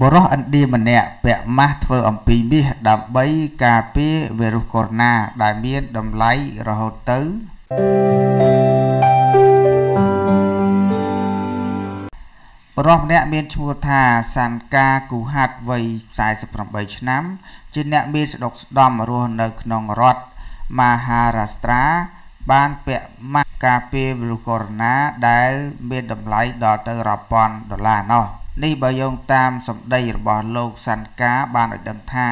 បុរសឥណ្ឌាម្នាក់ពាក់ម៉ាស់ធ្វើ អំពីមាសដើម្បីការពារវីរុសកូវីដ -19 ដែលមានតម្លៃរហូតទៅបុរសម្នាក់មានឈ្មោះថាសានកាគូហាត់វ័យ48ឆ្នាំជាអ្នកមានស្ដុកស្ដំរស់នៅ ក្នុងរដ្ឋមហារាស្ត្រាបានពាក់ម៉ាស់ការពារវីរុសកូវីដ -19 ដែល មានតម្លៃដល់ទៅរាប់ពាន់ដុល្លារណោះ។នេះបើយោងតាមសម្ដីរបស់លោកសាន់កាបានឲ្យដឹងថា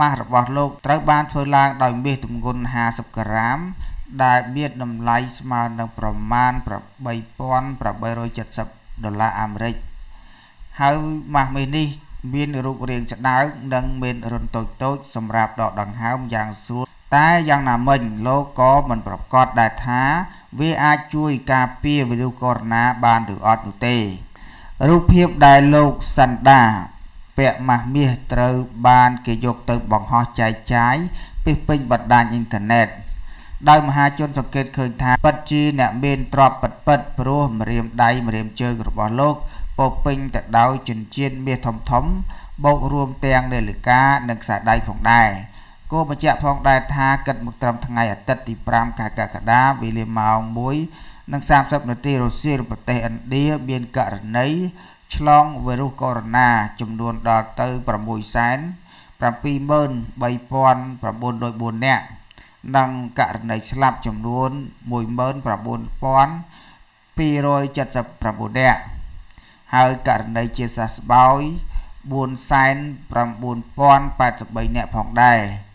ម៉ាស់របស់លោកត្រូវបានធ្វើឡើង ដោយមាសទម្ងន់50ក្រាមដែលមានតម្លៃស្មើនឹងប្រមាណ3870ដុល្លារអាមេរិកហើយម៉ាស់មាសនេះមានរូបរាងស្តើងនិងមានរន្ធតូចតូចសម្រាប់ដកដង្ហើមយ៉ាងស្រួលតែយ៉ាងណាមិញលោកក៏មិនប្រកាសដែរថាវាអាចជួយការពារវីរុសកូវីដ -19 បានឬអត់នោះទេរូបភាពដែលលោកសណ្ដា ពាក់ម៉ាស់មាសត្រូវបានគេយកទៅបង្ហោះចែកចាយពេញពេញបណ្ដាញអ៊ីនធឺណិតដោយមហាជនសង្កេតឃើញថាពិតជាអ្នកមានទ្រព្យពិតពិតព្រោះម្រាមដៃម្រាមជើងរបស់លោកពោពេញទៅដោយចិញ្ចៀនមាសធំធំ បូករួមទាំងនាឡិកានិងខ្សែដៃផងដែរគោបញ្ជាក់ផងដែរថាគិតមកត្រឹមថ្ងៃអាទិត្យទី5ខែកក្កដាវេលាម៉ោង1និង30នាទីរុស្ស៊ីប្រទេសឥណ្ឌាមានករណីឆ្លងវីរុសកូវីដ -19 ចំនួនដល់ទៅ6សែន73904នាក់និងករណីស្លាប់ចំនួន19279នាក់ហើយករណីជាសះស្បើយ4សែន9083នាក់ផងដែរ។